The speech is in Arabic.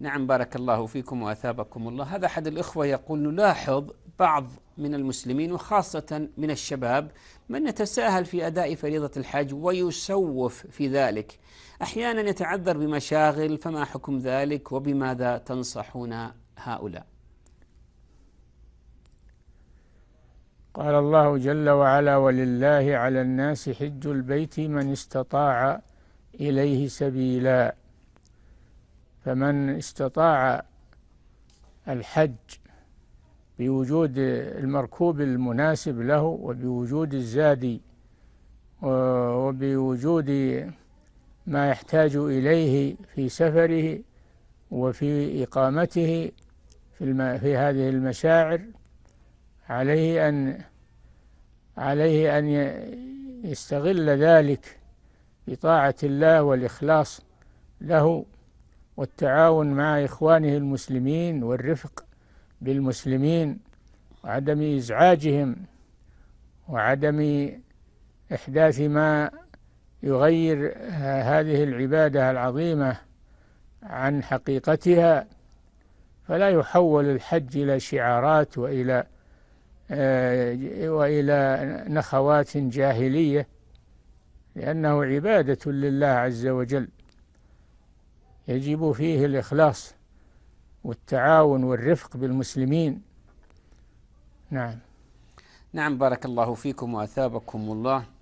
نعم بارك الله فيكم واثابكم الله، هذا احد الاخوه يقول نلاحظ بعض من المسلمين وخاصه من الشباب من يتساهل في اداء فريضه الحج ويسوف في ذلك، احيانا يتعذر بمشاغل فما حكم ذلك وبماذا تنصحون هؤلاء؟ قال الله جل وعلا ولله على الناس حج البيت من استطاع اليه سبيلا فمن استطاع الحج بوجود المركوب المناسب له وبوجود الزاد وبوجود ما يحتاج إليه في سفره وفي إقامته في, في هذه المشاعر عليه أن عليه أن يستغل ذلك بطاعة الله والإخلاص له والتعاون مع إخوانه المسلمين والرفق بالمسلمين وعدم إزعاجهم وعدم إحداث ما يغير هذه العبادة العظيمة عن حقيقتها فلا يحول الحج إلى شعارات وإلى آه، وإلى نخوات جاهلية لأنه عبادة لله عز وجل يجب فيه الإخلاص والتعاون والرفق بالمسلمين نعم نعم بارك الله فيكم وأثابكم الله